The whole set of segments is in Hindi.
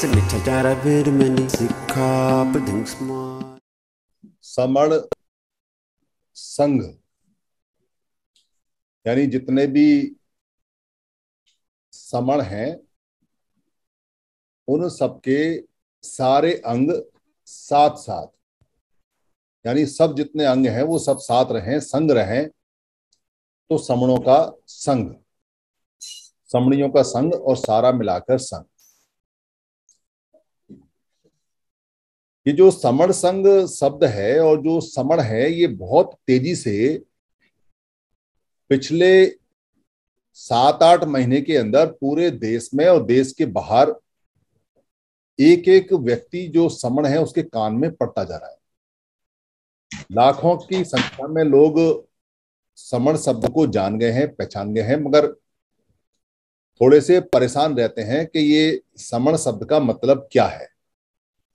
समण संघ यानी जितने भी समण हैं उन सबके सारे अंग साथ साथ यानी सब जितने अंग हैं वो सब साथ रहें संग रहें तो समणों का संग समणियों का संग और सारा मिलाकर संग कि जो समण संघ शब्द है और जो समण है ये बहुत तेजी से पिछले सात आठ महीने के अंदर पूरे देश में और देश के बाहर एक एक व्यक्ति जो समण है उसके कान में पड़ता जा रहा है लाखों की संख्या में लोग समण शब्द को जान गए हैं पहचान गए हैं मगर थोड़े से परेशान रहते हैं कि ये समण शब्द का मतलब क्या है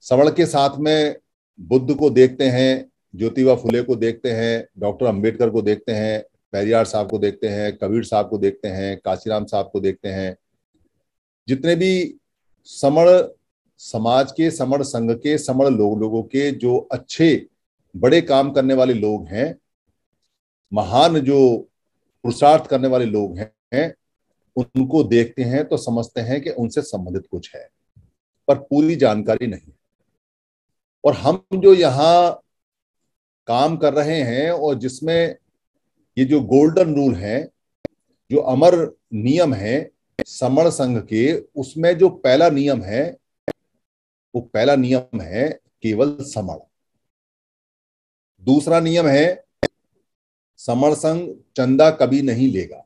सवर्ण के साथ में बुद्ध को देखते हैं ज्योतिबा फुले को देखते हैं डॉक्टर अंबेडकर को देखते हैं पैरियार साहब को देखते हैं कबीर साहब को देखते हैं काशीराम साहब को देखते हैं जितने भी समण समाज के समण संघ के समण लोग लोगों के जो अच्छे बड़े काम करने वाले लोग हैं महान जो पुरुषार्थ करने वाले लोग हैं उनको देखते हैं तो समझते हैं कि उनसे संबंधित कुछ है पर पूरी जानकारी नहीं और हम जो यहाँ काम कर रहे हैं और जिसमें ये जो गोल्डन रूल है जो अमर नियम है समण संघ के उसमें जो पहला नियम है वो पहला नियम है केवल समण दूसरा नियम है समण संघ चंदा कभी नहीं लेगा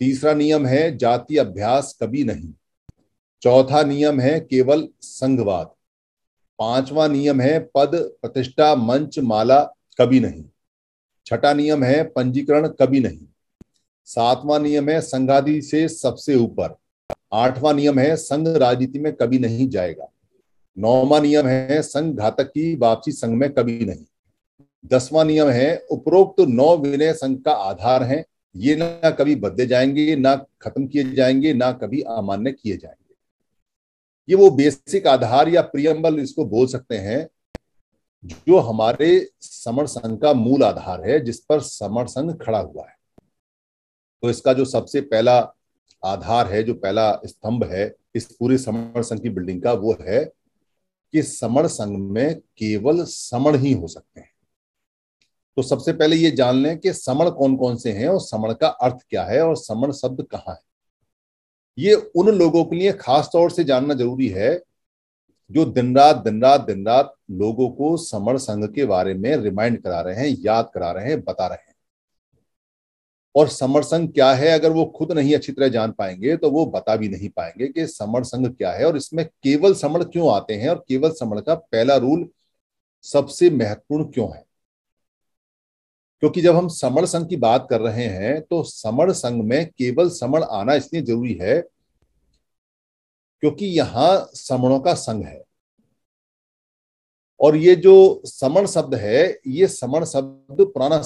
तीसरा नियम है जाति अभ्यास कभी नहीं चौथा नियम है केवल संघवाद पांचवा नियम है पद प्रतिष्ठा मंच माला कभी नहीं छठा नियम है पंजीकरण कभी नहीं सातवां नियम है संघाधि से सबसे ऊपर आठवां नियम है संघ राजनीति में कभी नहीं जाएगा नौवा नियम है संघ घातक की वापसी संघ में कभी नहीं दसवां नियम है उपरोक्त तो नौ विनय संघ का आधार है ये ना कभी बदले जाएंगे ना खत्म किए जाएंगे ना कभी अमान्य किए जाएंगे ये वो बेसिक आधार या प्रियम्बल इसको बोल सकते हैं जो हमारे समर संघ का मूल आधार है जिस पर समर संघ खड़ा हुआ है तो इसका जो सबसे पहला आधार है जो पहला स्तंभ है इस पूरे समर संघ की बिल्डिंग का वो है कि समर संघ में केवल समण ही हो सकते हैं तो सबसे पहले ये जान लें कि समण कौन कौन से हैं और समण का अर्थ क्या है और समण शब्द कहाँ है ये उन लोगों के लिए खास तौर से जानना जरूरी है जो दिन रात दिन रात दिन रात लोगों को समर संघ के बारे में रिमाइंड करा रहे हैं याद करा रहे हैं बता रहे हैं और समर संघ क्या है अगर वो खुद नहीं अच्छी तरह जान पाएंगे तो वो बता भी नहीं पाएंगे कि समर संघ क्या है और इसमें केवल समण क्यों आते हैं और केवल समण का पहला रूल सबसे महत्वपूर्ण क्यों है क्योंकि जब हम समण संघ की बात कर रहे हैं तो समण संघ में केवल समण आना इसलिए जरूरी है क्योंकि यहां समणों का संघ है और ये जो समण शब्द है ये समण शब्द पुराना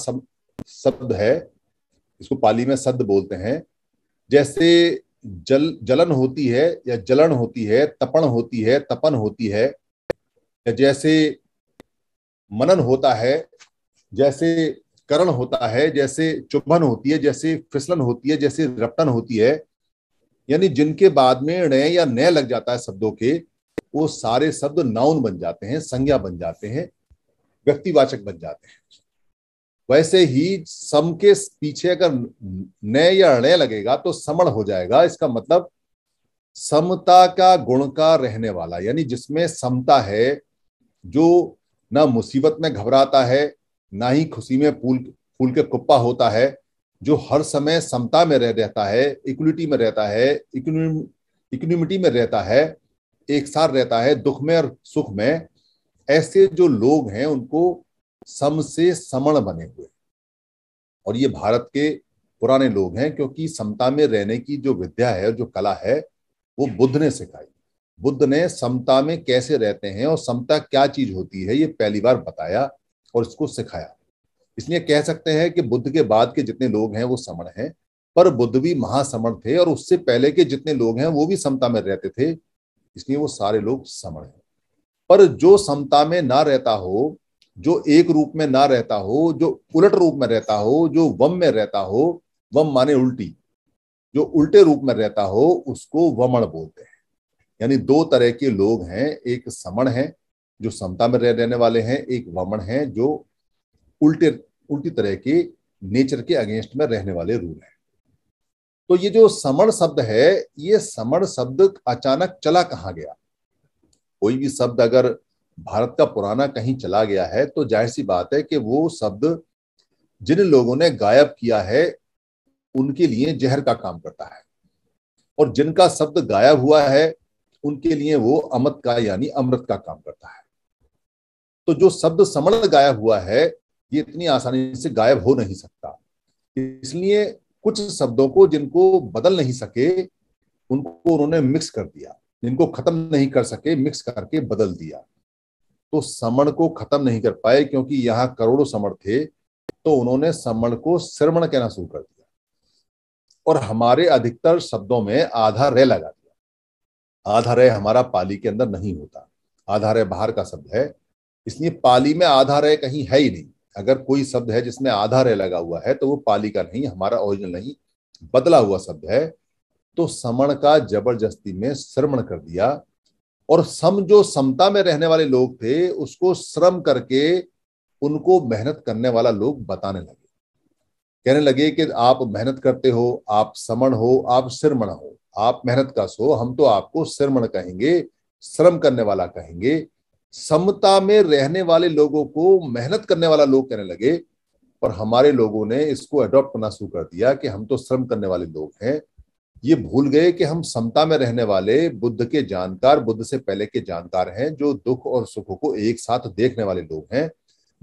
शब्द है इसको पाली में शब्द बोलते हैं जैसे जल जलन होती है या जलन होती है तपण होती है तपन होती है या जैसे मनन होता है जैसे करण होता है जैसे चुभन होती है जैसे फिसलन होती है जैसे रपटन होती है यानी जिनके बाद में णय या नय लग जाता है शब्दों के वो सारे शब्द नाउन बन जाते हैं संज्ञा बन जाते हैं व्यक्तिवाचक बन जाते हैं वैसे ही सम के पीछे अगर नय या अणय लगेगा तो समण हो जाएगा इसका मतलब समता का गुण का रहने वाला यानी जिसमें समता है जो ना मुसीबत में घबराता है ना ही खुशी में फूल फूल के कुप्पा होता है जो हर समय समता में रह रहता है इक्विटी में रहता है इक्विमिटी में रहता है एक साथ रहता है दुख में और सुख में ऐसे जो लोग हैं उनको सम से समण बने हुए और ये भारत के पुराने लोग हैं क्योंकि समता में रहने की जो विद्या है जो कला है वो बुद्ध ने सिखाई बुद्ध ने समता में कैसे रहते हैं और समता क्या चीज होती है ये पहली बार बताया और इसको सिखाया इसलिए कह सकते हैं कि बुद्ध के बाद के जितने लोग हैं वो समण हैं पर बुद्ध भी महासमण थे और उससे पहले के जितने लोग हैं वो भी समता में रहते थे इसलिए वो सारे लोग समण हैं पर जो समता में ना रहता हो जो एक रूप में ना रहता हो जो उलट रूप में रहता हो जो वम में रहता हो वम माने उल्टी जो उल्टे रूप में रहता हो उसको वमण बोलते हैं यानी दो तरह के लोग हैं एक समण है जो समता में रह रहने वाले हैं एक वामन है जो उल्टे उल्टी तरह के नेचर के अगेंस्ट में रहने वाले रूल है तो ये जो समण शब्द है ये समण शब्द अचानक चला कहाँ गया कोई भी शब्द अगर भारत का पुराना कहीं चला गया है तो जाहिर सी बात है कि वो शब्द जिन लोगों ने गायब किया है उनके लिए जहर का काम करता है और जिनका शब्द गायब हुआ है उनके लिए वो अमृत का यानी अमृत का काम करता है तो जो शब्द समण गायब हुआ है ये इतनी आसानी से गायब हो नहीं सकता इसलिए कुछ शब्दों को जिनको बदल नहीं सके उनको उन्होंने मिक्स कर दिया जिनको खत्म नहीं कर सके मिक्स करके बदल दिया तो समण को खत्म नहीं कर पाए क्योंकि यहां करोड़ों समण थे तो उन्होंने समण को श्रवण कहना शुरू कर दिया और हमारे अधिकतर शब्दों में आधा रे लगा दिया आधा रे हमारा पाली के अंदर नहीं होता आधा रे बाहर का शब्द है इसलिए पाली में आधा रह कहीं है ही नहीं अगर कोई शब्द है जिसमें आधा रह लगा हुआ है तो वो पाली का नहीं हमारा ओरिजिनल नहीं बदला हुआ शब्द है तो समण का जबरदस्ती में श्रमण कर दिया और सम जो समता में रहने वाले लोग थे उसको श्रम करके उनको मेहनत करने वाला लोग बताने लगे कहने लगे कि आप मेहनत करते हो आप समण हो आप सिरमण हो आप मेहनत का सो हम तो आपको सिरमण कहेंगे श्रम करने वाला कहेंगे समता में रहने वाले लोगों को मेहनत करने वाला लोग कहने लगे और हमारे लोगों ने इसको अडॉप्ट करना शुरू कर दिया कि हम तो श्रम करने वाले लोग हैं ये भूल गए कि हम समता में रहने वाले बुद्ध के जानकार बुद्ध से पहले के जानकार हैं जो दुख और सुख को एक साथ देखने वाले लोग हैं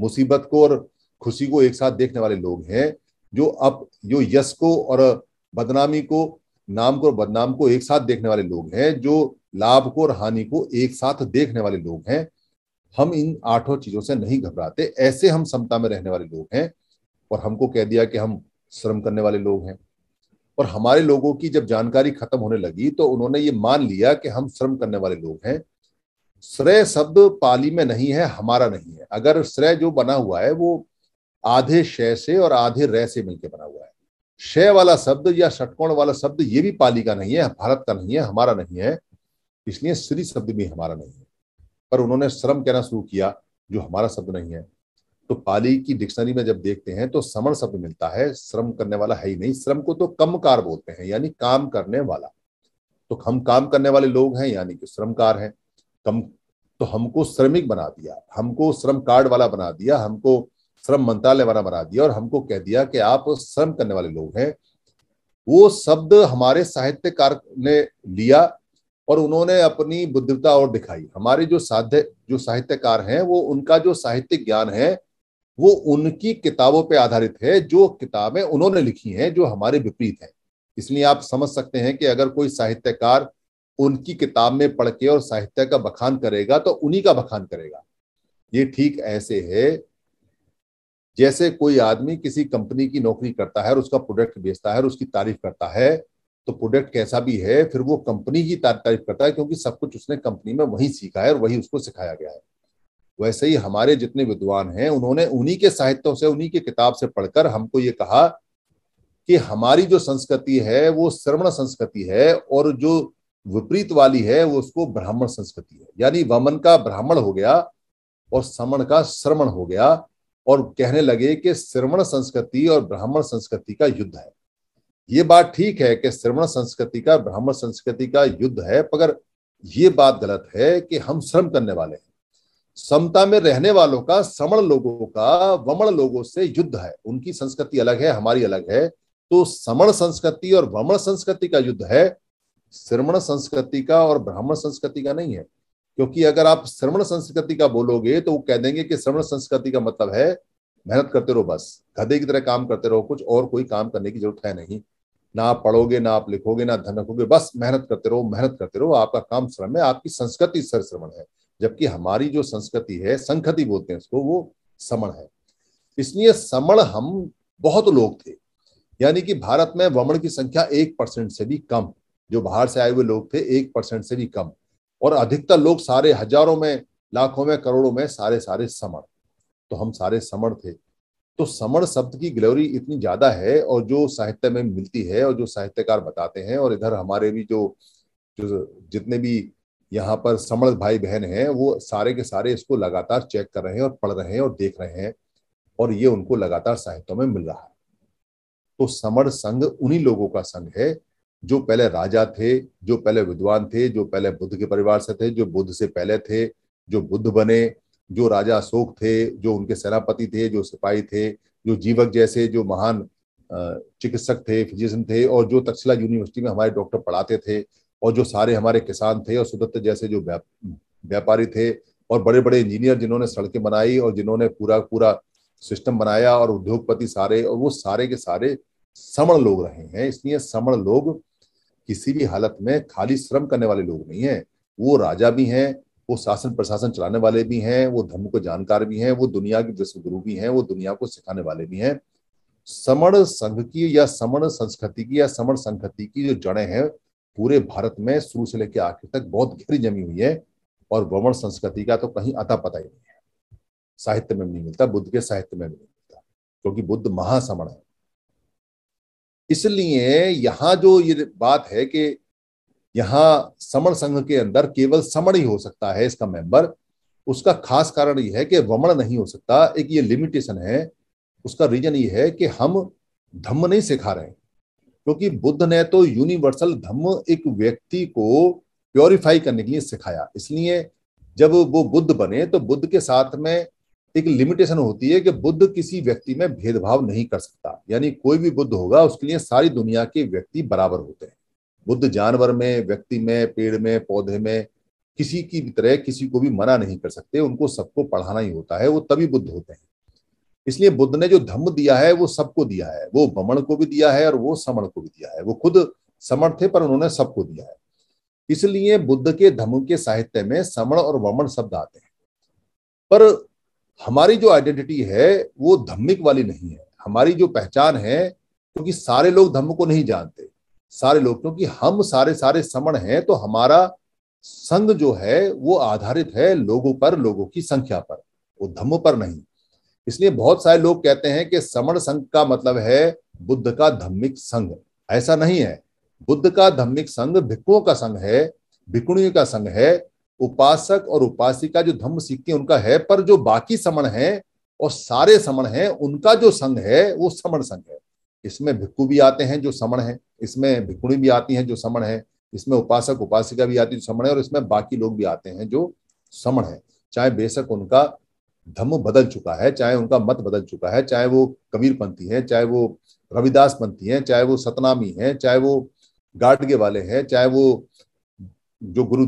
मुसीबत को और खुशी को एक साथ देखने वाले लोग हैं जो अब जो यश को और बदनामी को नाम को और बदनाम को एक साथ देखने वाले लोग हैं जो लाभ को और हानि को एक साथ देखने वाले लोग हैं हम इन आठों चीजों से नहीं घबराते ऐसे हम समता में रहने वाले लोग हैं और हमको कह दिया कि हम श्रम करने वाले लोग हैं और हमारे लोगों की जब जानकारी खत्म होने लगी तो उन्होंने ये मान लिया कि हम श्रम करने वाले लोग हैं श्रेय शब्द पाली में नहीं है हमारा नहीं है अगर श्रेय जो बना हुआ है वो आधे शय से और आधे रय से मिलकर बना हुआ है शय वाला शब्द या षटकोण वाला शब्द ये भी पाली का नहीं है भारत का नहीं है हमारा नहीं है इसलिए श्री शब्द भी हमारा नहीं है पर उन्होंने श्रम कहना शुरू किया जो हमारा शब्द नहीं है तो पाली की डिक्शनरी में जब देखते हैं तो समण शब्द मिलता है श्रम करने वाला है ही नहीं श्रम को तो कार बोलते हैं यानी काम करने वाला तो हम काम करने वाले लोग हैं यानी कि श्रमकार हैं कम तो हमको श्रमिक बना दिया हमको श्रम कार्ड वाला बना दिया हमको श्रम मंत्रालय वाला बना दिया और हमको कह दिया कि आप श्रम करने वाले लोग हैं वो शब्द हमारे साहित्यकार ने लिया और उन्होंने अपनी बुद्धिता और दिखाई हमारे जो साध्य जो साहित्यकार हैं वो उनका जो साहित्यिक ज्ञान है वो उनकी किताबों पर आधारित है जो किताबें उन्होंने लिखी हैं जो हमारे विपरीत हैं इसलिए आप समझ सकते हैं कि अगर कोई साहित्यकार उनकी किताब में पढ़ के और साहित्य का बखान करेगा तो उन्हीं का बखान करेगा ये ठीक ऐसे है जैसे कोई आदमी किसी कंपनी की नौकरी करता है और उसका प्रोडक्ट बेचता है और उसकी तारीफ करता है तो प्रोडक्ट कैसा भी है फिर वो कंपनी की तारीफ करता है क्योंकि सब कुछ उसने कंपनी में वही सीखा है और वही उसको सिखाया गया है वैसे ही हमारे जितने विद्वान हैं उन्होंने उन्हीं के साहित्यों से उन्हीं की किताब से पढ़कर हमको ये कहा कि हमारी जो संस्कृति है वो श्रवण संस्कृति है और जो विपरीत वाली है वो उसको ब्राह्मण संस्कृति है यानी वमन का ब्राह्मण हो गया और श्रवण का श्रवण हो गया और कहने लगे कि श्रवण संस्कृति और ब्राह्मण संस्कृति का युद्ध है ये बात ठीक है कि श्रवण संस्कृति का ब्राह्मण संस्कृति का युद्ध है मगर ये बात गलत है कि हम श्रम करने वाले हैं समता में रहने वालों का समण लोगों का वमण लोगों से युद्ध है उनकी संस्कृति अलग है हमारी अलग है तो समण संस्कृति और वमण संस्कृति का युद्ध है श्रवण संस्कृति का और ब्राह्मण संस्कृति का नहीं है क्योंकि अगर आप श्रवण संस्कृति का बोलोगे तो वो कह देंगे कि श्रवण संस्कृति का मतलब है मेहनत करते रहो बस गधे की तरह काम करते रहो कुछ और कोई काम करने की जरूरत है नहीं ना आप पढ़ोगे ना आप लिखोगे ना धन रखोगे बस मेहनत करते रहो मेहनत करते रहो आपका काम श्रम है आपकी संस्कृति सर श्रवण है जबकि हमारी जो संस्कृति है संखति बोलते हैं उसको वो समण है इसलिए समण हम बहुत लोग थे यानी कि भारत में वमण की संख्या एक परसेंट से भी कम जो बाहर से आए हुए लोग थे एक परसेंट से भी कम और अधिकतर लोग सारे हजारों में लाखों में करोड़ों में सारे सारे समण तो हम सारे समण थे तो समण शब्द की ग्लोरी इतनी ज्यादा है और जो साहित्य में मिलती है और जो साहित्यकार बताते हैं और इधर हमारे भी जो जो जितने भी यहाँ पर समण भाई बहन हैं वो सारे के सारे इसको लगातार चेक कर रहे हैं और पढ़ रहे हैं और देख रहे हैं और ये उनको लगातार साहित्य में मिल रहा है तो समण संघ उन्हीं लोगों का संघ है जो पहले राजा थे जो पहले विद्वान थे जो पहले बुद्ध के परिवार से थे जो बुद्ध से पहले थे जो बुद्ध बने जो राजा अशोक थे जो उनके सेनापति थे जो सिपाही थे जो जीवक जैसे जो महान चिकित्सक थे फिजिशियन थे और जो तक्षशिला यूनिवर्सिटी में हमारे डॉक्टर पढ़ाते थे और जो सारे हमारे किसान थे और सुदत्त जैसे जो व्यापारी थे और बड़े बड़े इंजीनियर जिन्होंने सड़कें बनाई और जिन्होंने पूरा पूरा सिस्टम बनाया और उद्योगपति सारे और वो सारे के सारे समण लोग रहे हैं इसलिए समण लोग किसी भी हालत में खाली श्रम करने वाले लोग नहीं है वो राजा भी हैं वो शासन प्रशासन चलाने वाले भी हैं वो धर्म को जानकार भी हैं वो दुनिया के विश्व गुरु भी हैं वो दुनिया को सिखाने वाले भी हैं समण संघ की या समण संस्कृति की या समण संस्कृति की जो जड़ें हैं पूरे भारत में शुरू से लेकर आखिर तक बहुत गहरी जमी हुई है और वमण संस्कृति का तो कहीं अता पता ही नहीं है साहित्य में नहीं मिलता बुद्ध के साहित्य में भी नहीं मिलता क्योंकि बुद्ध महासमण है इसलिए यहां जो ये बात है कि यहाँ समण संघ के अंदर केवल समण ही हो सकता है इसका मेंबर उसका खास कारण यह है कि वमण नहीं हो सकता एक ये लिमिटेशन है उसका रीजन ये है कि हम धम्म नहीं सिखा रहे क्योंकि तो बुद्ध ने तो यूनिवर्सल धम्म एक व्यक्ति को प्योरीफाई करने के लिए सिखाया इसलिए जब वो बुद्ध बने तो बुद्ध के साथ में एक लिमिटेशन होती है कि बुद्ध किसी व्यक्ति में भेदभाव नहीं कर सकता यानी कोई भी बुद्ध होगा उसके लिए सारी दुनिया के व्यक्ति बराबर होते हैं बुद्ध जानवर में व्यक्ति में पेड़ में पौधे में किसी की तरह किसी को भी मना नहीं कर सकते उनको सबको पढ़ाना ही होता है वो तभी बुद्ध होते हैं इसलिए बुद्ध ने जो धम्म दिया है वो सबको दिया है वो बमण को भी दिया है और वो समण को भी दिया है वो खुद समण थे पर उन्होंने सबको दिया है इसलिए बुद्ध के धम्म के साहित्य में समण और वमण शब्द आते हैं पर हमारी जो आइडेंटिटी है वो धम्मिक वाली नहीं है हमारी जो पहचान है क्योंकि सारे लोग धम्म को नहीं जानते सारे लोग क्योंकि हम सारे सारे समण हैं तो हमारा संघ जो है वो आधारित है लोगों पर लोगों की संख्या पर उद्धमों पर नहीं इसलिए बहुत सारे लोग कहते हैं कि समण संघ का मतलब है बुद्ध का धम्मिक संघ ऐसा नहीं है बुद्ध का धम्मिक संघ भिक्कुओं का संघ है भिकुणियों का संघ है उपासक और उपासिका जो धम्म सीखते हैं उनका है पर जो बाकी समण है और सारे समण हैं उनका जो संघ है वो समण संघ है इसमें भिक्खु भी आते हैं जो समण है इसमें भिक्खुणी भी आती हैं जो समण है इसमें उपासक उपासिका भी आती है जो समण है और इसमें बाकी लोग भी आते हैं जो समण है चाहे बेशक उनका धम्म बदल चुका है चाहे उनका मत बदल चुका है चाहे वो कबीरपंथी है चाहे वो रविदास पंथी है चाहे वो सतनामी है चाहे वो गाडगे वाले हैं चाहे वो जो गुरु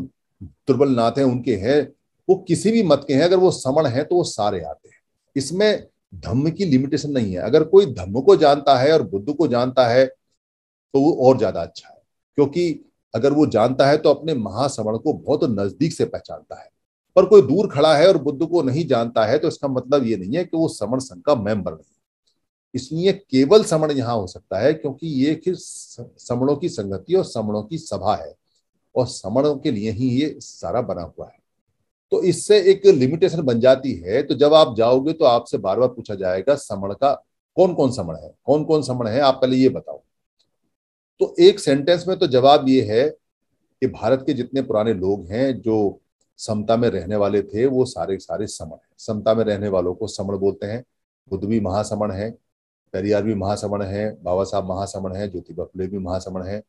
दुर्बल नाथ है उनके हैं वो किसी भी मत के हैं अगर वो समण है तो वो सारे आते हैं इसमें धम्म की लिमिटेशन नहीं है अगर कोई धम्म को जानता है और बुद्ध को जानता है तो वो और ज्यादा अच्छा है क्योंकि अगर वो जानता है तो अपने महासमण को बहुत नजदीक से पहचानता है पर कोई दूर खड़ा है और बुद्ध को नहीं जानता है तो इसका मतलब ये नहीं है कि वो समण संघ का मेंबर नहीं इसलिए केवल समण यहाँ हो सकता है क्योंकि ये फिर समणों की संगति और समणों की सभा है और समणों के लिए ही ये सारा बना हुआ है तो इससे एक लिमिटेशन बन जाती है तो जब आप जाओगे तो आपसे बार बार पूछा जाएगा समण का कौन कौन समण है कौन कौन समण है आप पहले ये बताओ तो एक सेंटेंस में तो जवाब ये है कि भारत के जितने पुराने लोग हैं जो समता में रहने वाले थे वो सारे सारे समण हैं समता में रहने वालों को समण बोलते हैं बुद्ध भी महासमण है पेरियार भी महासमण है बाबा साहब महासमण है ज्योति बफले भी महासमण है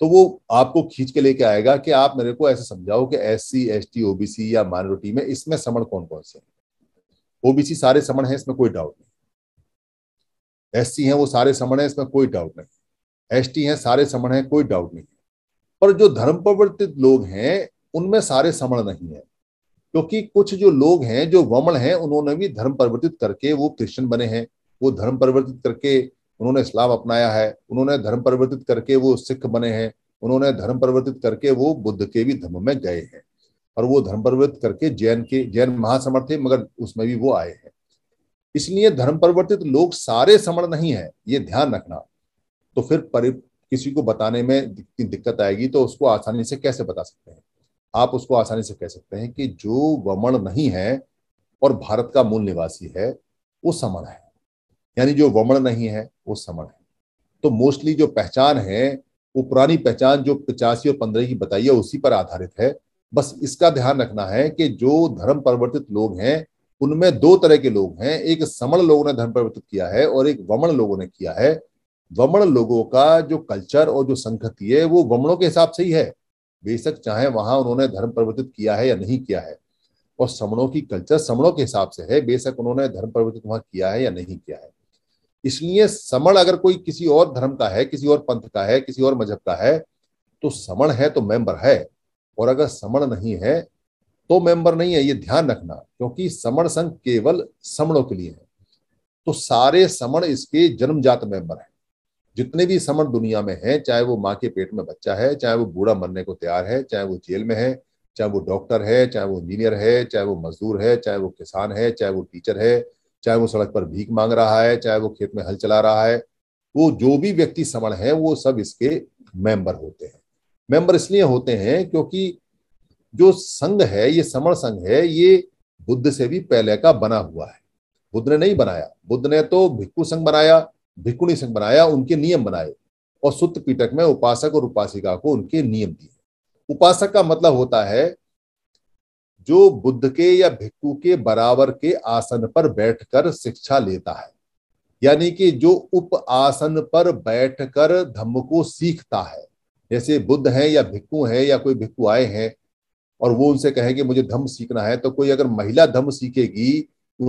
तो वो आपको खींच के लेके आएगा कि आप मेरे को ऐसे समझाओ कि S C S T OBC या माइनोरिटी में इसमें समण कौन कौन से हैं ओबीसी सारे समण हैं इसमें कोई डाउट नहीं एस सी है वो सारे समण है इसमें कोई डाउट नहीं एस टी है सारे समण हैं कोई डाउट नहीं पर जो धर्म परिवर्तित लोग हैं उनमें सारे समण नहीं है क्योंकि कुछ जो लोग हैं जो वमण हैं उन्होंने भी धर्म परिवर्तित करके वो क्रिश्चियन बने हैं वो धर्म परिवर्तित करके उन्होंने इस्लाम अपनाया है उन्होंने धर्म परिवर्तित करके वो सिख बने हैं उन्होंने धर्म परिवर्तित करके वो बुद्ध के भी धर्म में गए हैं और वो धर्म परिवर्तित करके जैन के जैन महासमर थे मगर उसमें भी वो आए हैं इसलिए धर्म परिवर्तित लोग सारे समर नहीं है ये ध्यान रखना तो फिर परि किसी को बताने में दिक्कत आएगी तो उसको आसानी से कैसे बता सकते हैं आप उसको आसानी से कह सकते हैं कि जो वमण नहीं है और भारत का मूल निवासी है वो समण है यानी जो वमण नहीं है वो समर है तो मोस्टली जो पहचान है वो पुरानी पहचान जो पचासी और पंद्रह की बताई है उसी पर आधारित है बस इसका ध्यान रखना है कि जो धर्म परिवर्तित लोग हैं उनमें दो तरह के लोग हैं एक समण लोगों ने धर्म परिवर्तित किया है और एक वमण लोगों ने किया है वमण लोगों का जो कल्चर और जो संगति है वो वमणों के हिसाब से ही है बेशक चाहे वहां उन्होंने धर्म परिवर्तित किया है या नहीं किया है और समणों की कल्चर समणों के हिसाब से है बेशक उन्होंने धर्म परिवर्तित वहां किया है या नहीं किया है इसलिए समण अगर कोई किसी और धर्म का है किसी और पंथ का है किसी और मजहब का है तो समण है तो मेंबर है और अगर समण नहीं है तो मेंबर नहीं है ये ध्यान रखना क्योंकि समण संघ केवल समणों के लिए है तो सारे समण इसके जन्मजात मेंबर हैं जितने भी समण दुनिया में हैं चाहे वो माँ के पेट में बच्चा है चाहे वो बूढ़ा मरने को तैयार है चाहे वो जेल में है चाहे वो डॉक्टर है चाहे वो इंजीनियर है चाहे वो मजदूर है चाहे वो किसान है चाहे वो टीचर है चाहे वो सड़क पर भीख मांग रहा है चाहे वो खेत में हल चला रहा है वो जो भी व्यक्ति समण है वो सब इसके मेंबर होते हैं मेंबर इसलिए होते हैं क्योंकि जो संघ है ये समण संघ है ये बुद्ध से भी पहले का बना हुआ है बुद्ध ने नहीं बनाया बुद्ध ने तो भिक्खु संघ बनाया भिक्खुणी संघ बनाया उनके नियम बनाए और सुत्त पीटक में उपासक और उपासिका को उनके नियम दिए उपासक का मतलब होता है जो बुद्ध के या भिक्खु के बराबर के आसन पर बैठकर शिक्षा लेता है यानी कि जो उप आसन पर बैठकर धम्म को सीखता है जैसे बुद्ध है या भिक्खु है या कोई भिक्खु आए हैं और वो उनसे कहे कि मुझे धम्म सीखना है तो कोई अगर महिला धम्म सीखेगी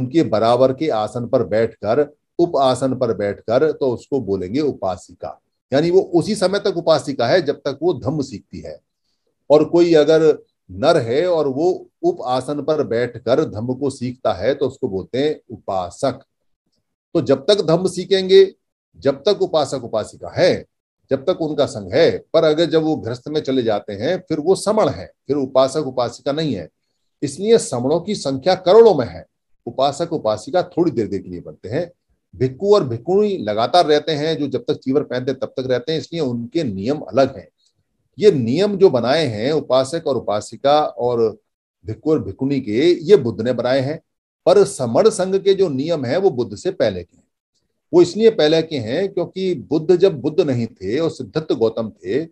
उनके बराबर के आसन पर बैठकर उप आसन पर बैठकर तो उसको बोलेंगे उपासिका यानी वो उसी समय तक उपासिका है जब तक वो धम्म सीखती है और कोई अगर नर है और वो उप आसन पर बैठकर धम्म को सीखता है तो उसको बोलते हैं उपासक तो जब तक धम्म सीखेंगे जब तक उपासक उपासिका है जब तक उनका संग है पर अगर जब वो गृहस्थ में चले जाते हैं फिर वो समण है फिर उपासक उपासिका नहीं है इसलिए समणों की संख्या करोड़ों में है उपासक उपासिका थोड़ी देर देर के लिए बनते हैं भिक्कू और भिक्कुणी लगातार रहते हैं जो जब तक चीवर पहनते तब तक रहते हैं इसलिए उनके नियम अलग हैं ये नियम जो बनाए हैं उपासक और उपासिका और भिकुर और के ये बुद्ध ने बनाए हैं पर समण संघ के जो नियम है वो बुद्ध से पहले के हैं वो इसलिए पहले के हैं क्योंकि बुद्ध जब बुद्ध नहीं थे और सिद्धार्थ गौतम थे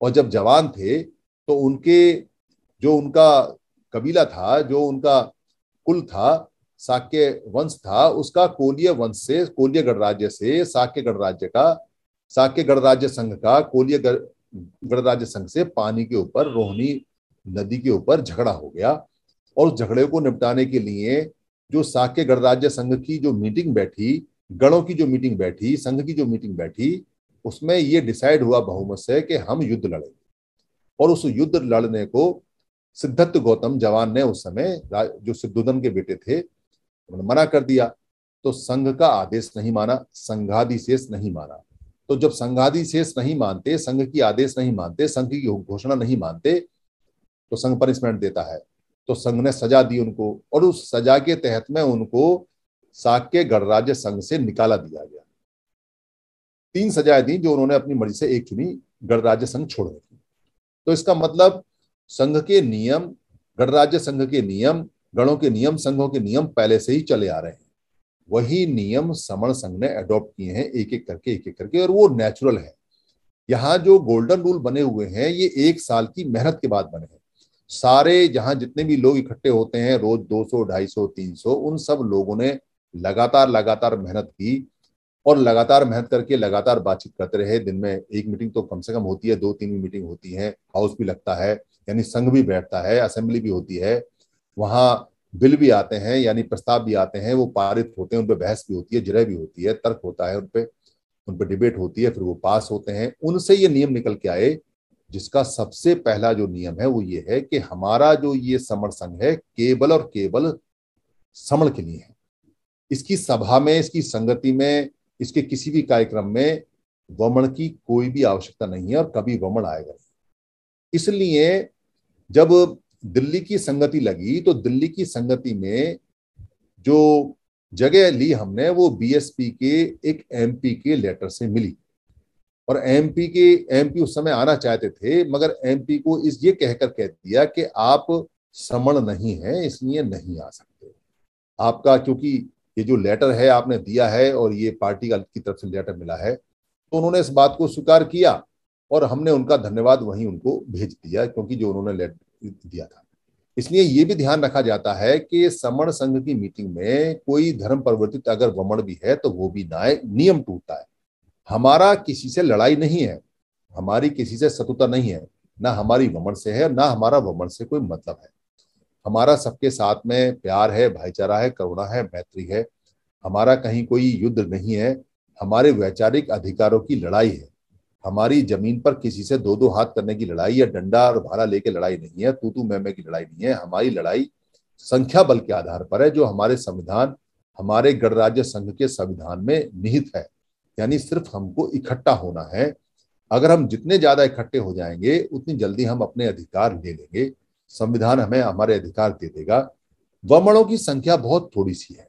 और जब जवान थे तो उनके जो उनका कबीला था जो उनका कुल था साक्य वंश था उसका कोलिय वंश से कोलिय गणराज्य से साक्य गणराज्य का साक्य गणराज्य संघ का कोलिय गणराज्य संघ से पानी के ऊपर रोहनी नदी के ऊपर झगड़ा हो गया और उस झगड़े को निपटाने के लिए जो साके गणराज्य संघ की जो मीटिंग बैठी गणों की जो मीटिंग बैठी संघ की जो मीटिंग बैठी उसमें ये डिसाइड हुआ बहुमत से कि हम युद्ध लड़ेंगे और उस युद्ध लड़ने को सिद्धत गौतम जवान ने उस समय जो सिद्धुदन के बेटे थे उन्होंने मना कर दिया तो संघ का आदेश नहीं माना संघादिशेष नहीं माना तो जब संघादि शेष नहीं मानते संघ की आदेश नहीं मानते संघ की घोषणा नहीं मानते तो संघ पनिशमेंट देता है तो संघ ने सजा दी उनको और उस सजा के तहत में उनको साक्य गणराज्य संघ से निकाला दिया गया तीन सजाएं दी जो उन्होंने अपनी मर्जी से एक चुनी गणराज्य संघ छोड़ने की तो इसका मतलब संघ के नियम गणराज्य संघ के नियम गणों के नियम संघों के नियम पहले से ही चले आ रहे हैं वही नियम समण संघ ने अडॉप्ट किए हैं एक एक करके एक एक करके और वो नेचुरल है यहाँ जो गोल्डन रूल बने हुए हैं ये एक साल की मेहनत के बाद बने हैं सारे जहां जितने भी लोग इकट्ठे होते हैं रोज 200, 250, 300 उन सब लोगों ने लगातार लगातार मेहनत की और लगातार मेहनत करके लगातार बातचीत करते रहे दिन में एक मीटिंग तो कम से कम होती है दो तीन भी मीटिंग होती है हाउस भी लगता है यानी संघ भी बैठता है असेंबली भी होती है वहां बिल भी आते हैं यानी प्रस्ताव भी आते हैं वो पारित होते हैं उन पर बहस भी होती है जिरह भी होती है तर्क होता है उन पर उन पर डिबेट होती है फिर वो पास होते हैं उनसे ये नियम निकल के आए जिसका सबसे पहला जो नियम है वो ये है कि हमारा जो ये समर संघ है केवल और केवल समण के लिए है इसकी सभा में इसकी संगति में इसके किसी भी कार्यक्रम में वमण की कोई भी आवश्यकता नहीं है और कभी वमण आएगा इसलिए जब दिल्ली की संगति लगी तो दिल्ली की संगति में जो जगह ली हमने वो बीएसपी के एक एमपी के लेटर से मिली और एमपी के एमपी उस समय आना चाहते थे मगर एमपी को इस ये कहकर कह दिया कि आप समण नहीं है इसलिए नहीं आ सकते आपका क्योंकि ये जो लेटर है आपने दिया है और ये पार्टी की तरफ से लेटर मिला है तो उन्होंने इस बात को स्वीकार किया और हमने उनका धन्यवाद वहीं उनको भेज दिया क्योंकि जो उन्होंने दिया था इसलिए ये भी ध्यान रखा जाता है कि समण संघ की मीटिंग में कोई धर्म परिवर्तित अगर वमण भी है तो वो भी ना नियम टूटता है हमारा किसी से लड़ाई नहीं है हमारी किसी से शत्रुता नहीं है ना हमारी वमन से है ना हमारा वमन से कोई मतलब है हमारा सबके साथ में प्यार है भाईचारा है करुणा है मैत्री है हमारा कहीं कोई युद्ध नहीं है हमारे वैचारिक अधिकारों की लड़ाई है हमारी जमीन पर किसी से दो दो हाथ करने की लड़ाई या डंडा और भाला लेके लड़ाई नहीं है तू तू मैं मैं की लड़ाई नहीं है हमारी लड़ाई संख्या बल के आधार पर है जो हमारे संविधान हमारे गणराज्य संघ के संविधान में निहित है यानी सिर्फ हमको इकट्ठा होना है अगर हम जितने ज्यादा इकट्ठे हो जाएंगे उतनी जल्दी हम अपने अधिकार ले लेंगे संविधान हमें हमारे अधिकार दे देगा वमणों की संख्या बहुत थोड़ी सी है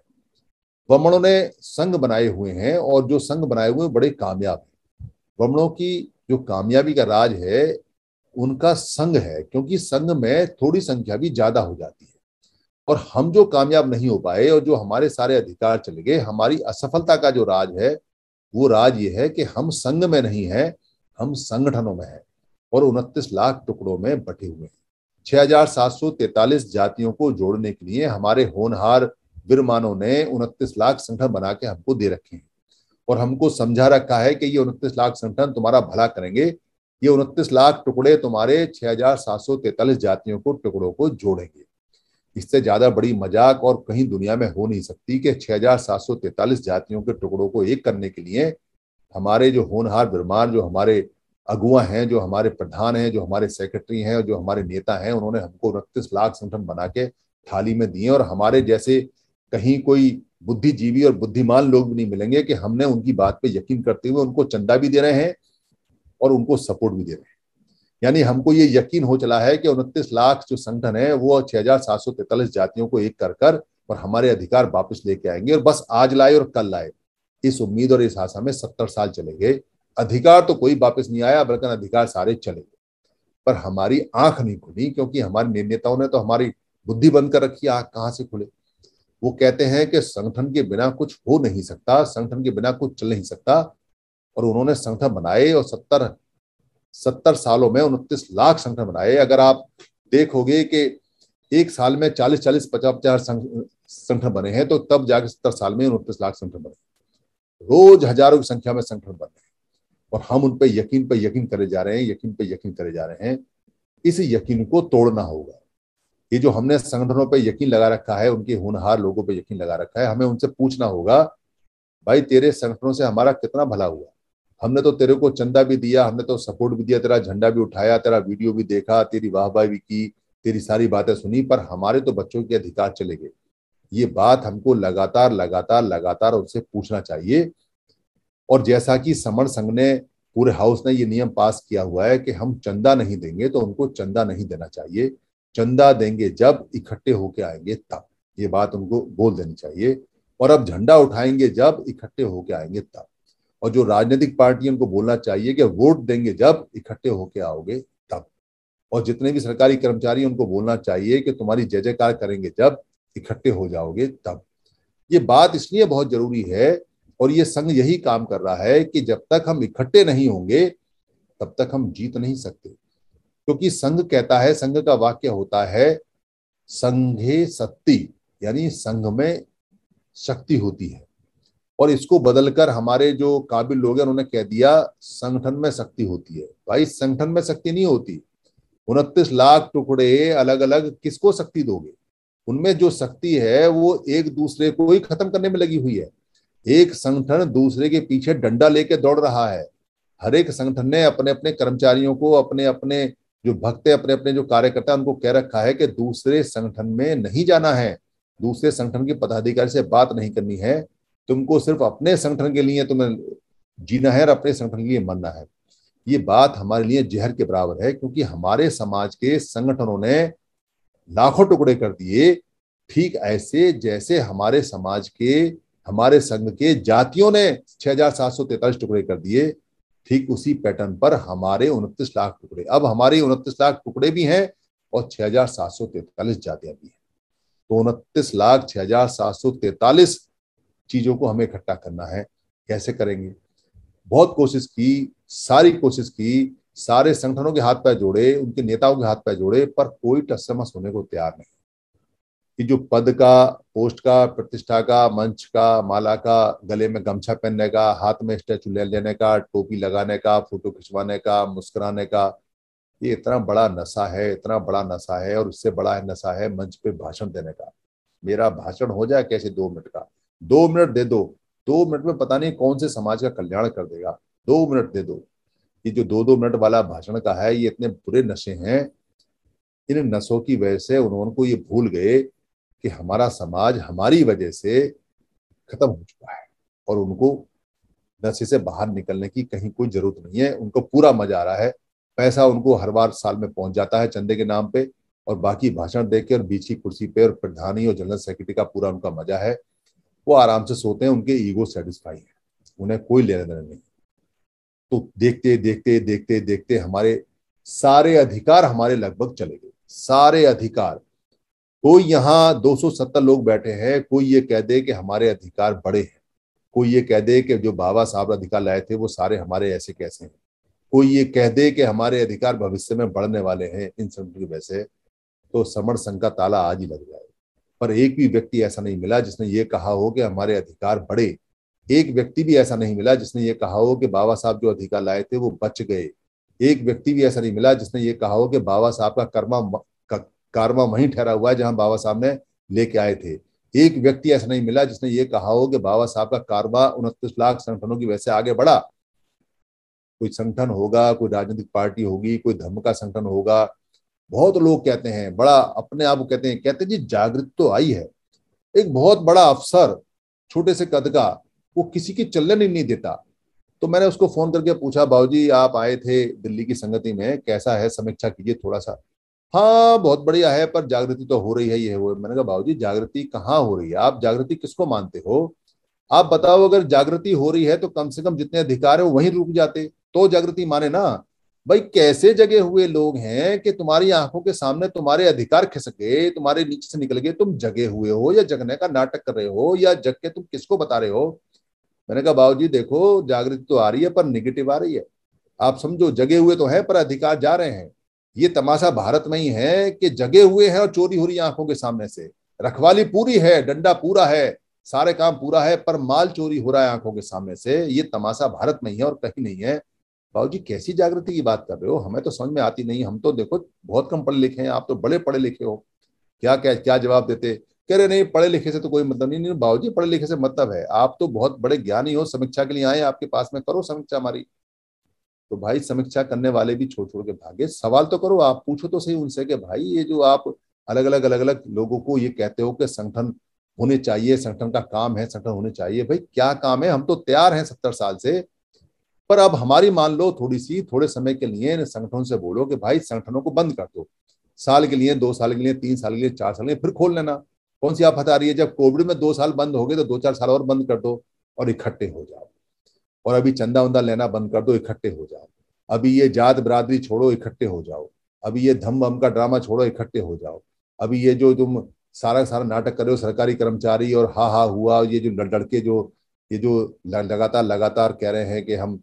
वमणों ने संघ बनाए हुए हैं और जो संघ बनाए हुए बड़े कामयाब ब्राह्मणों की जो कामयाबी का राज है उनका संघ है क्योंकि संघ में थोड़ी संख्या भी ज्यादा हो जाती है और हम जो कामयाब नहीं हो पाए और जो हमारे सारे अधिकार चले गए हमारी असफलता का जो राज है वो राज ये है कि हम संघ में नहीं है हम संगठनों में है और उनतीस लाख टुकड़ों में बटे हुए हैं छह हजार सात सौ तैतालीस जातियों को जोड़ने के लिए हमारे होनहार विरमानों ने उनतीस लाख संगठन बना के हमको दे रखे हैं और हमको समझा रखा है कि ये उनतीस लाख संगठन तुम्हारा भला करेंगे ये उनतीस लाख टुकड़े तुम्हारे छह जातियों को टुकड़ों को जोड़ेंगे इससे ज्यादा बड़ी मजाक और कहीं दुनिया में हो नहीं सकती कि छह जातियों के टुकड़ों को एक करने के लिए हमारे जो होनहार विरमान जो हमारे अगुआ हैं जो हमारे प्रधान हैं जो हमारे सेक्रेटरी हैं जो हमारे नेता हैं उन्होंने हमको उनतीस लाख संगठन बना के थाली में दिए और हमारे जैसे कहीं कोई बुद्धिजीवी और बुद्धिमान लोग भी नहीं मिलेंगे कि हमने उनकी बात पे यकीन करते हुए उनको चंदा भी दे रहे हैं और उनको सपोर्ट भी दे रहे हैं यानी हमको ये यकीन हो चला है कि उनतीस लाख जो संगठन है वो छह हजार सात सौ तैतालीस जातियों को एक कर कर और हमारे अधिकार वापस लेके आएंगे और बस आज लाए और कल लाए इस उम्मीद और इस आशा में सत्तर साल चले गए अधिकार तो कोई वापस नहीं आया बल्कि अधिकार सारे चले गए पर हमारी आंख नहीं खुली क्योंकि हमारे नेताओं ने तो हमारी बुद्धि बंद कर रखी आंख कहाँ से खुले वो कहते हैं कि संगठन के बिना कुछ हो नहीं सकता संगठन के बिना कुछ चल नहीं सकता और उन्होंने संगठन बनाए और सत्तर सत्तर सालों में उनतीस लाख संगठन बनाए अगर आप देखोगे कि एक साल में चालीस चालीस पचास पचास संगठन बने हैं तो तब जाके सत्तर साल में उनतीस लाख संगठन बने रोज हजारों की संख्या में संगठन बन रहे हैं और हम उन पर यकीन पर यकीन करे जा रहे हैं यकीन पर यकीन करे जा रहे हैं इस यकीन को तोड़ना होगा ये जो हमने संगठनों पर यकीन लगा रखा है उनके होनहार लोगों पर यकीन लगा रखा है हमें उनसे पूछना होगा भाई तेरे संगठनों से हमारा कितना भला हुआ हमने तो तेरे को चंदा भी दिया हमने तो सपोर्ट भी दिया तेरा झंडा भी उठाया तेरा वीडियो भी देखा तेरी वाहवाही भी की तेरी सारी बातें सुनी पर हमारे तो बच्चों के अधिकार चले गए ये बात हमको लगातार लगातार लगातार उनसे पूछना चाहिए और जैसा कि समर संघ ने पूरे हाउस ने ये नियम पास किया हुआ है कि हम चंदा नहीं देंगे तो उनको चंदा नहीं देना चाहिए चंदा देंगे जब इकट्ठे होके आएंगे तब ये बात उनको बोल देनी चाहिए और अब झंडा उठाएंगे जब इकट्ठे होके आएंगे तब और जो राजनीतिक पार्टी उनको बोलना चाहिए कि वोट देंगे जब इकट्ठे होके आओगे तब और जितने भी सरकारी कर्मचारी उनको बोलना चाहिए कि तुम्हारी जय जयकार करेंगे जब इकट्ठे हो जाओगे तब ये बात इसलिए बहुत जरूरी है और ये संघ यही काम कर रहा है कि जब तक हम इकट्ठे नहीं होंगे तब तक हम जीत नहीं सकते क्योंकि संघ कहता है संघ का वाक्य होता है संघे शक्ति यानी संघ में शक्ति होती है और इसको बदलकर हमारे जो काबिल लोग हैं उन्होंने कह दिया संगठन में शक्ति होती है भाई संगठन में शक्ति नहीं होती उनतीस लाख टुकड़े अलग अलग किसको शक्ति दोगे उनमें जो शक्ति है वो एक दूसरे को ही खत्म करने में लगी हुई है एक संगठन दूसरे के पीछे डंडा लेके दौड़ रहा है हर एक संगठन ने अपने अपने कर्मचारियों को अपने अपने जो भक्त अपने अपने जो कार्यकर्ता उनको कह रखा है कि दूसरे संगठन में नहीं जाना है दूसरे संगठन के पदाधिकारी से बात नहीं करनी है तुमको सिर्फ अपने संगठन के लिए तुम्हें जीना है और अपने संगठन के लिए मरना है ये बात हमारे लिए जहर के बराबर है क्योंकि हमारे समाज के संगठनों ने लाखों टुकड़े कर दिए ठीक ऐसे जैसे हमारे समाज के हमारे संघ के जातियों ने छह हजार सात सौ तैतालीस टुकड़े कर दिए ठीक उसी पैटर्न पर हमारे उनतीस लाख टुकड़े अब हमारे उनतीस लाख टुकड़े भी हैं और छह हजार सात सौ तैतालीस जातियां भी हैं तो उनतीस लाख छह हजार सात सौ तैतालीस चीजों को हमें इकट्ठा करना है कैसे करेंगे बहुत कोशिश की सारी कोशिश की सारे संगठनों के हाथ पैर जोड़े उनके नेताओं के हाथ पैर जोड़े पर कोई टसमस होने को तैयार नहीं कि जो पद का पोस्ट का प्रतिष्ठा का मंच का माला का गले में गमछा पहनने का हाथ में स्टैचू ले लेने का टोपी लगाने का फोटो खिंचवाने का मुस्कुराने का ये इतना बड़ा नशा है इतना बड़ा नशा है और उससे बड़ा है नशा है मंच पे भाषण देने का मेरा भाषण हो जाए कैसे दो मिनट का दो मिनट दे दो दो मिनट में पता नहीं कौन से समाज का कल्याण कर देगा दो मिनट दे दो ये जो दो दो मिनट वाला भाषण का है ये इतने बुरे नशे हैं इन नशों की वजह से उन्होंने को ये भूल गए कि हमारा समाज हमारी वजह से खत्म हो चुका है और उनको नशे से बाहर निकलने की कहीं कोई जरूरत नहीं है उनको पूरा मजा आ रहा है पैसा उनको हर बार साल में पहुंच जाता है चंदे के नाम पे और बाकी भाषण दे के और बीच की कुर्सी पे और प्रधानी और जनरल सेक्रेटरी का पूरा उनका मजा है वो आराम से सोते हैं उनके ईगो सेटिस्फाई है उन्हें कोई लेने देने नहीं तो देखते देखते देखते देखते हमारे सारे अधिकार हमारे लगभग चले गए सारे अधिकार कोई यहाँ 270 लोग बैठे हैं कोई ये कह दे कि हमारे अधिकार बड़े हैं कोई ये कह दे कि जो बाबा साहब अधिकार लाए थे वो सारे हमारे ऐसे कैसे हैं कोई ये कह दे कि हमारे अधिकार भविष्य में बढ़ने वाले हैं इन सब की वजह से तो समण संघ का ताला आज ही लग जाए पर एक भी व्यक्ति ऐसा नहीं मिला जिसने ये कहा हो कि हमारे अधिकार बढ़े एक व्यक्ति भी ऐसा नहीं मिला जिसने ये कहा हो कि बाबा साहब जो अधिकार लाए थे वो बच गए एक व्यक्ति भी ऐसा नहीं मिला जिसने ये कहा हो कि बाबा साहब का कर्मा कारवा वहीं ठहरा हुआ है जहां बाबा साहब ने लेके आए थे एक व्यक्ति ऐसा नहीं मिला जिसने ये कहा हो कि बाबा साहब का कारवा उनतीस लाख संगठनों की वजह से आगे बढ़ा कोई संगठन होगा कोई राजनीतिक पार्टी होगी कोई धर्म का संगठन होगा बहुत लोग कहते हैं बड़ा अपने आप को कहते हैं कहते हैं जी जागृत तो आई है एक बहुत बड़ा अफसर छोटे से कद का वो किसी की चलने नहीं, नहीं देता तो मैंने उसको फोन करके पूछा बाबू आप आए थे दिल्ली की संगति में कैसा है समीक्षा कीजिए थोड़ा सा हाँ बहुत बढ़िया है पर जागृति तो हो रही है ये हो मैंने कहा बाबूजी जागृति कहाँ हो रही है आप जागृति किसको मानते हो आप बताओ अगर जागृति हो रही है तो कम से कम जितने अधिकार है वहीं रुक जाते तो जागृति माने ना भाई कैसे जगे हुए लोग हैं कि तुम्हारी आंखों के सामने तुम्हारे अधिकार खिसके तुम्हारे नीचे से निकल गए तुम जगे हुए हो या जगने का नाटक कर रहे हो या जग के तुम किसको बता रहे हो मैंने कहा बाबूजी देखो जागृति तो आ रही है पर निगेटिव आ रही है आप समझो जगे हुए तो है पर अधिकार जा रहे हैं ये तमाशा भारत में ही है कि जगे हुए हैं और चोरी हो रही आंखों के सामने से रखवाली पूरी है डंडा पूरा है सारे काम पूरा है पर माल चोरी हो रहा है आंखों के सामने से ये तमाशा भारत में ही है और कहीं नहीं है बाबू जी कैसी जागृति की बात कर रहे हो हमें तो समझ में आती नहीं हम तो देखो बहुत कम पढ़े लिखे हैं आप तो बड़े पढ़े लिखे हो क्या क्या क्या जवाब देते कह रहे नहीं पढ़े लिखे से तो कोई मतलब नहीं, नहीं बाबू जी पढ़े लिखे से मतलब है आप तो बहुत बड़े ज्ञानी हो समीक्षा के लिए आए आपके पास में करो समीक्षा हमारी तो भाई समीक्षा करने वाले भी छोड़ छोड़ के भागे सवाल तो करो आप पूछो तो सही उनसे कि भाई ये जो आप अलग अलग अलग अलग लोगों को ये कहते हो कि संगठन होने चाहिए संगठन का काम है संगठन होने चाहिए भाई क्या काम है हम तो तैयार हैं सत्तर साल से पर अब हमारी मान लो थोड़ी सी थोड़े समय के लिए संगठनों से बोलो कि भाई संगठनों को बंद कर दो साल के लिए दो साल के लिए तीन साल के लिए चार साल के लिए फिर खोल लेना कौन सी आप हटा रही है जब कोविड में दो साल बंद हो गए तो दो चार साल और बंद कर दो और इकट्ठे हो जाओ और अभी चंदा उंदा लेना बंद कर दो इकट्ठे हो जाओ अभी ये जात बरादरी छोड़ो इकट्ठे हो जाओ अभी ये धम बम का ड्रामा छोड़ो इकट्ठे हो जाओ अभी ये जो तुम सारा सारा नाटक कर रहे हो सरकारी कर्मचारी और हा हा हुआ ये जो लड़के जो ये जो लगातार लगातार कह रहे हैं कि हम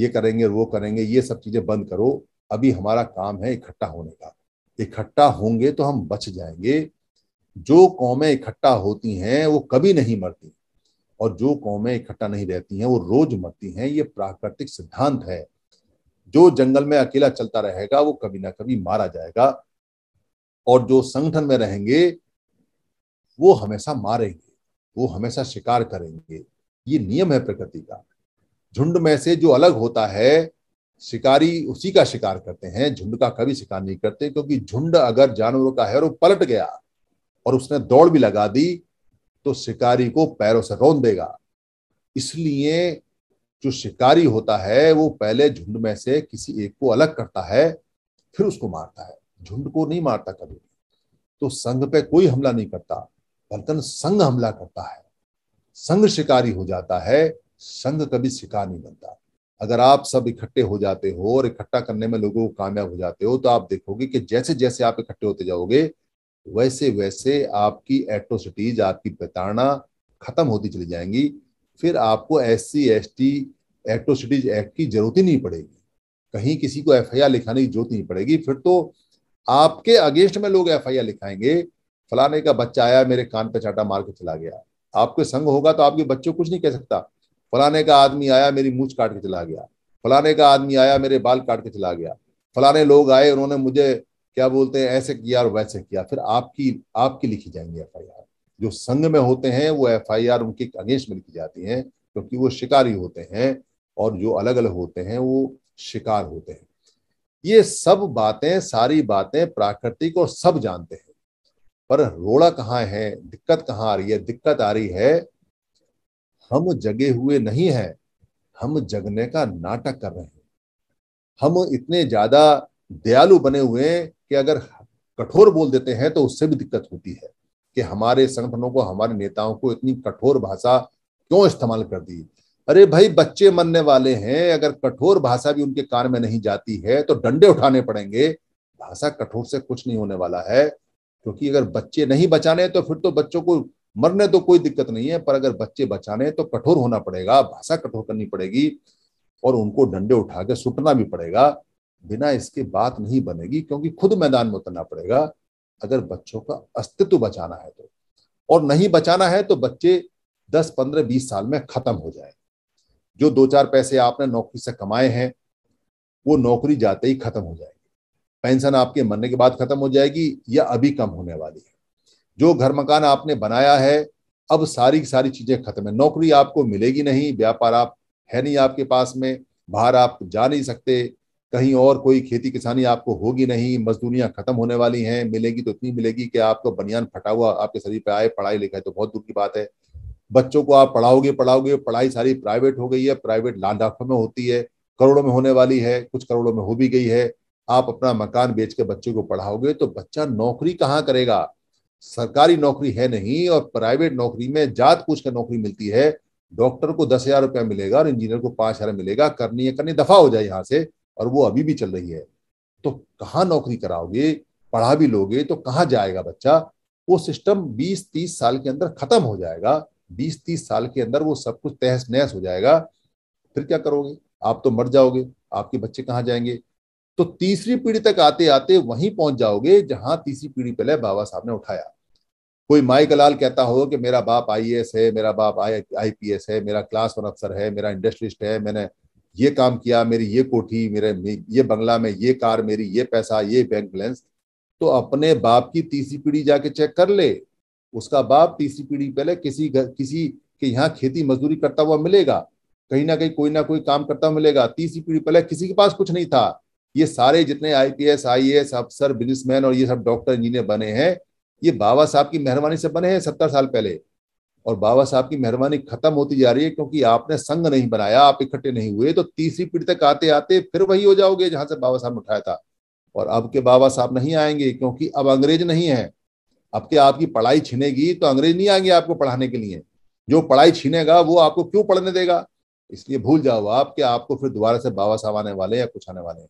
ये करेंगे वो करेंगे ये सब चीजें बंद करो अभी हमारा काम है इकट्ठा होने का इकट्ठा होंगे तो हम बच जाएंगे जो कौमें इकट्ठा होती हैं वो कभी नहीं मरती और जो कौमें इकट्ठा नहीं रहती हैं वो रोज मरती हैं ये प्राकृतिक सिद्धांत है जो जंगल में अकेला चलता रहेगा वो कभी ना कभी मारा जाएगा और जो संगठन में रहेंगे वो हमेशा मारेंगे वो हमेशा शिकार करेंगे ये नियम है प्रकृति का झुंड में से जो अलग होता है शिकारी उसी का शिकार करते हैं झुंड का कभी शिकार नहीं करते क्योंकि झुंड अगर जानवरों का है और वो पलट गया और उसने दौड़ भी लगा दी तो शिकारी को पैरों से रोन देगा इसलिए जो शिकारी होता है वो पहले झुंड में से किसी एक को अलग करता है फिर उसको मारता है झुंड को नहीं मारता कभी तो संघ पे कोई हमला नहीं करता बल्कि संघ हमला करता है संघ शिकारी हो जाता है संघ कभी शिकार नहीं बनता अगर आप सब इकट्ठे हो जाते हो और इकट्ठा करने में लोगों को कामयाब हो जाते हो तो आप देखोगे कि जैसे जैसे आप इकट्ठे होते जाओगे वैसे वैसे आपकी एट्रोसिटीज आपकी प्रताड़ना खत्म होती चली जाएंगी फिर आपको S C S T atrocities act की जरूरत ही नहीं पड़ेगी कहीं किसी को एफ आई आर लिखाने की जरूरत नहीं पड़ेगी फिर तो आपके अगेंस्ट में लोग एफ आई आर लिखाएंगे फलाने का बच्चा आया मेरे कान पे चाटा मार के चला गया आपके संग होगा तो आपके बच्चों कुछ नहीं कह सकता फलाने का आदमी आया मेरी मूछ काट के चला गया फलाने का आदमी आया मेरे बाल काट के चला गया फलाने लोग आए उन्होंने मुझे क्या बोलते हैं ऐसे किया और वैसे किया फिर आपकी आपकी लिखी जाएंगी एफ जो संघ में होते हैं वो एफ उनके अगेंस्ट में लिखी जाती है क्योंकि वो शिकारी होते हैं और जो अलग अलग होते हैं वो शिकार होते हैं ये सब बातें सारी बातें प्राकृतिक और सब जानते हैं पर रोड़ा कहाँ है दिक्कत कहाँ आ रही है दिक्कत आ रही है हम जगे हुए नहीं है हम जगने का नाटक कर रहे हैं हम इतने ज्यादा दयालु बने हुए हैं कि अगर कठोर बोल देते हैं तो उससे भी दिक्कत होती है कि हमारे संगठनों को हमारे नेताओं को इतनी कठोर भाषा क्यों इस्तेमाल कर दी अरे भाई बच्चे मरने वाले हैं अगर कठोर भाषा भी उनके कान में नहीं जाती है तो डंडे उठाने पड़ेंगे भाषा कठोर से कुछ नहीं होने वाला है क्योंकि अगर बच्चे नहीं बचाने तो फिर तो बच्चों को मरने तो कोई दिक्कत नहीं है पर अगर बच्चे बचाने तो कठोर होना पड़ेगा भाषा कठोर करनी पड़ेगी और उनको डंडे उठा के सुटना भी पड़ेगा बिना इसके बात नहीं बनेगी क्योंकि खुद मैदान में उतरना पड़ेगा अगर बच्चों का अस्तित्व बचाना है तो और नहीं बचाना है तो बच्चे 10, 15, 20 साल में खत्म हो जाए जो दो चार पैसे आपने नौकरी से कमाए हैं वो नौकरी जाते ही खत्म हो जाएगी पेंशन आपके मरने के बाद खत्म हो जाएगी या अभी कम होने वाली है जो घर मकान आपने बनाया है अब सारी सारी चीजें खत्म है नौकरी आपको मिलेगी नहीं व्यापार आप है नहीं आपके पास में बाहर आप जा नहीं सकते कहीं और कोई खेती किसानी आपको होगी नहीं मजदूरियां खत्म होने वाली हैं मिलेगी तो इतनी मिलेगी कि आपको बनियान फटा हुआ आपके शरीर पर आए पढ़ाई लिखाई तो बहुत दूर की बात है बच्चों को आप पढ़ाओगे पढ़ाओगे पढ़ाई सारी प्राइवेट हो गई है प्राइवेट लाखों में होती है करोड़ों में होने वाली है कुछ करोड़ों में हो भी गई है आप अपना मकान बेच के बच्चे को पढ़ाओगे तो बच्चा नौकरी कहाँ करेगा सरकारी नौकरी है नहीं और प्राइवेट नौकरी में जात पूछ कर नौकरी मिलती है डॉक्टर को दस हजार रुपया मिलेगा और इंजीनियर को पांच हजार मिलेगा करनी है करनी दफा हो जाए यहाँ से और वो अभी भी चल रही है तो कहाँ नौकरी कराओगे पढ़ा भी लोगे तो कहाँ जाएगा बच्चा वो सिस्टम 20-30 साल के अंदर खत्म हो जाएगा 20-30 साल के अंदर वो सब कुछ तहस नहस हो जाएगा फिर क्या करोगे आप तो मर जाओगे आपके बच्चे कहाँ जाएंगे तो तीसरी पीढ़ी तक आते आते वहीं पहुंच जाओगे जहां तीसरी पीढ़ी पहले बाबा साहब ने उठाया कोई माई कलाल कहता हो कि मेरा बाप आई है मेरा बाप आई आईपीएस है मेरा क्लास वन अफसर है मेरा इंडस्ट्रिस्ट है मैंने ये काम किया मेरी ये कोठी मेरे ये बंगला में ये कार मेरी ये पैसा ये बैंक बैलेंस तो अपने बाप की तीसरी पीढ़ी जाके चेक कर ले उसका बाप तीसरी पीढ़ी पहले किसी घर किसी के यहाँ खेती मजदूरी करता हुआ मिलेगा कहीं ना कहीं कोई ना कोई काम करता हुआ मिलेगा तीसरी पीढ़ी पहले किसी के पास कुछ नहीं था ये सारे जितने आईपीएस आईएएस अफसर बिजनेसमैन और ये सब डॉक्टर इंजीनियर बने हैं ये बाबा साहब की मेहरबानी से बने हैं सत्तर साल पहले और बाबा साहब की मेहरबानी खत्म होती जा रही है क्योंकि आपने संग नहीं बनाया आप इकट्ठे नहीं हुए तो तीसरी पीढ़ी तक आते आते फिर वही हो जाओगे जहां से बाबा साहब ने उठाया था और अब के बाबा साहब नहीं आएंगे क्योंकि अब अंग्रेज नहीं है अब के आपकी पढ़ाई छिनेगी तो अंग्रेज नहीं आएंगे आपको पढ़ाने के लिए जो पढ़ाई छीनेगा वो आपको क्यों पढ़ने देगा इसलिए भूल जाओ आप कि आपको फिर दोबारा से बाबा साहब आने वाले या कुछ आने वाले हैं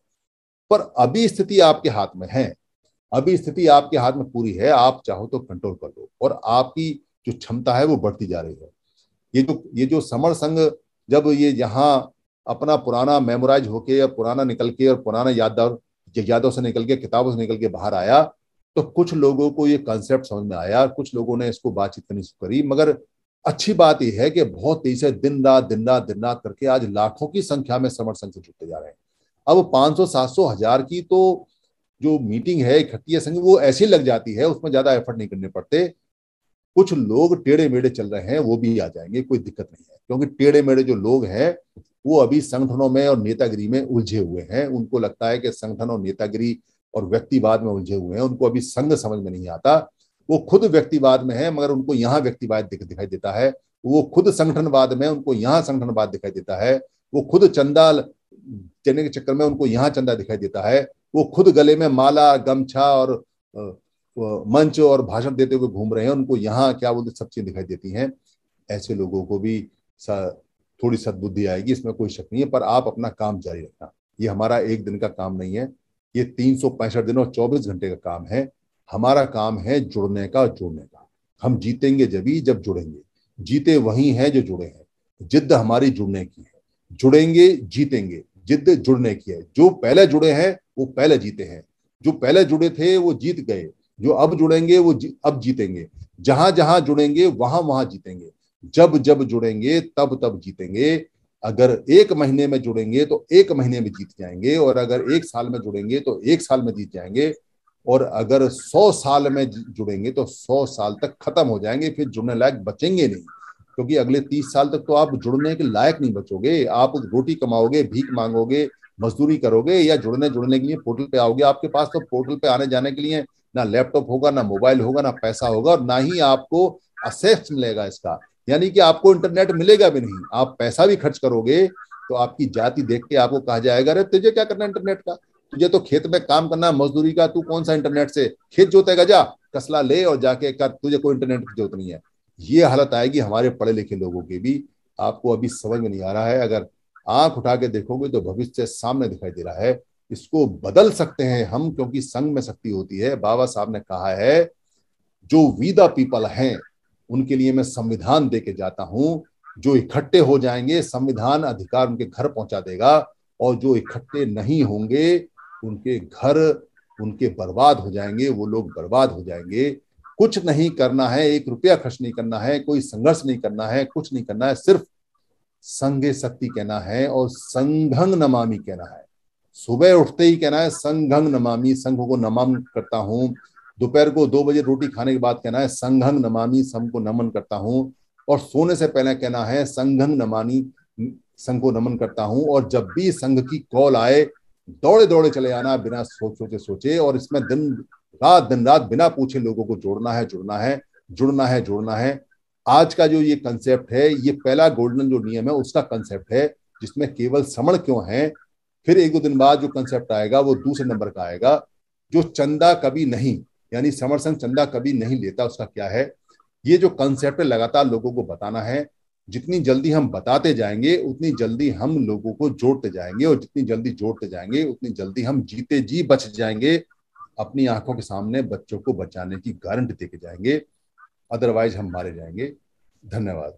पर अभी स्थिति आपके हाथ में है अभी स्थिति आपके हाथ में पूरी है आप चाहो तो कंट्रोल कर लो और आपकी जो क्षमता है वो बढ़ती जा रही है ये जो ये जो समर संघ जब ये यहाँ अपना पुराना मेमोराइज होके या पुराना निकल के और पुराना यादव यादों से निकल के किताबों से निकल के बाहर आया तो कुछ लोगों को ये कॉन्सेप्ट समझ में आया कुछ लोगों ने इसको बातचीत करनी शुरू करी मगर अच्छी बात यह है कि बहुत तेजी से दिन रात दिन रात दिन रात करके आज लाखों की संख्या में समर संघ से जुटते जा रहे हैं अब 500 700 हजार की तो जो मीटिंग है इकट्ठी संघ वो ऐसी लग जाती है उसमें ज्यादा एफर्ट नहीं करने पड़ते कुछ लोग टेढ़े मेढ़े चल रहे हैं वो भी आ जाएंगे कोई दिक्कत नहीं है क्योंकि टेढ़े मेढ़े जो लोग हैं वो अभी संगठनों में और नेतागिरी में उलझे हुए हैं उनको लगता है कि संगठन और नेतागिरी और व्यक्तिवाद में उलझे हुए हैं उनको अभी संघ समझ में नहीं आता वो खुद व्यक्तिवाद में है मगर उनको यहाँ व्यक्तिवाद दिखाई देता है वो खुद संगठनवाद में उनको यहाँ संगठनवाद दिखाई देता है वो खुद चंदा देने के चक्कर में उनको यहाँ चंदा दिखाई देता है वो खुद गले में माला गमछा और मंच और भाषण देते हुए घूम रहे हैं उनको यहाँ क्या बोलते सब चीजें दिखाई देती हैं ऐसे लोगों को भी थोड़ी सदबुद्धि आएगी इसमें कोई शक नहीं है पर आप अपना काम जारी रखना ये हमारा एक दिन का काम नहीं है ये तीन सौ पैंसठ दिन और चौबीस घंटे का काम है हमारा काम है जुड़ने का जुड़ने का हम जीतेंगे जब ही जब जुड़ेंगे जीते वही हैं जो जुड़े हैं जिद्द हमारी जुड़ने की है जुड़ेंगे जीतेंगे जिद्द जुड़ने की है जो पहले जुड़े हैं वो पहले जीते हैं जो पहले जुड़े थे वो जीत गए जो अब जुड़ेंगे वो जी, अब जीतेंगे जहां जहां जुड़ेंगे वहां वहां जीतेंगे जब जब जुड़ेंगे तब तब जीतेंगे अगर एक महीने में जुड़ेंगे तो एक महीने में जीत जाएंगे और अगर एक साल में जुड़ेंगे तो एक साल में जीत जाएंगे और अगर सौ साल में जुड़ेंगे तो सौ साल तक खत्म हो जाएंगे फिर जुड़ने लायक बचेंगे नहीं क्योंकि अगले तीस साल तक तो आप जुड़ने के लायक नहीं बचोगे आप रोटी कमाओगे भीख मांगोगे मजदूरी करोगे या जुड़ने जुड़ने के लिए पोर्टल पे आओगे आपके पास तो पोर्टल पे आने जाने के लिए ना लैपटॉप होगा ना मोबाइल होगा ना पैसा होगा और ना ही आपको असेस मिलेगा इसका यानी कि आपको इंटरनेट मिलेगा भी नहीं आप पैसा भी खर्च करोगे तो आपकी जाति देख के आपको कहा जाएगा अरे तुझे क्या करना इंटरनेट का तुझे तो खेत में काम करना मजदूरी का तू कौन सा इंटरनेट से खेत जोतेगा जा कसला ले और जाके कर तुझे कोई इंटरनेट की जरूरत नहीं है ये हालत आएगी हमारे पढ़े लिखे लोगों की भी आपको अभी समझ में नहीं आ रहा है अगर आंख उठा के देखोगे तो भविष्य सामने दिखाई दे रहा है इसको बदल सकते हैं हम क्योंकि संघ में शक्ति होती है बाबा साहब ने कहा है जो विदा पीपल हैं उनके लिए मैं संविधान दे के जाता हूं जो इकट्ठे हो जाएंगे संविधान अधिकार उनके घर पहुंचा देगा और जो इकट्ठे नहीं होंगे उनके घर उनके बर्बाद हो जाएंगे वो लोग बर्बाद हो जाएंगे कुछ नहीं करना है एक रुपया खर्च नहीं करना है कोई संघर्ष नहीं करना है कुछ नहीं करना है सिर्फ संघ शक्ति कहना है और संघंग नमामि कहना है सुबह उठते ही कहना है संघंग नमामी संघ को नमन करता हूं दोपहर को दो बजे रोटी खाने के बाद कहना है संघंग नमामी संघ को नमन करता हूं और सोने से पहले कहना है संघंग नमानी संघ को नमन करता हूं और जब भी संघ की कॉल आए दौड़े दौड़े चले आना बिना सोच सोचे सोचे और इसमें दिन रात दिन रात बिना पूछे लोगों को जोड़ना है जुड़ना है जुड़ना है जुड़ना है आज का जो ये कंसेप्ट है ये पहला गोल्डन जो नियम है उसका कंसेप्ट है जिसमें केवल समण क्यों है फिर एक दो दिन बाद जो कंसेप्ट आएगा वो दूसरे नंबर का आएगा जो चंदा कभी नहीं यानी समर संघ चंदा कभी नहीं लेता उसका क्या है ये जो कंसेप्ट लगातार लोगों को बताना है जितनी जल्दी हम बताते जाएंगे उतनी जल्दी हम लोगों को जोड़ते जाएंगे और जितनी जल्दी जोड़ते जाएंगे उतनी जल्दी हम जीते जी बच जाएंगे अपनी आंखों के सामने बच्चों को बचाने की गारंटी दे के जाएंगे अदरवाइज हम मारे जाएंगे धन्यवाद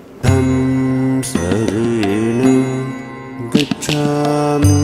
रेण गच्छामि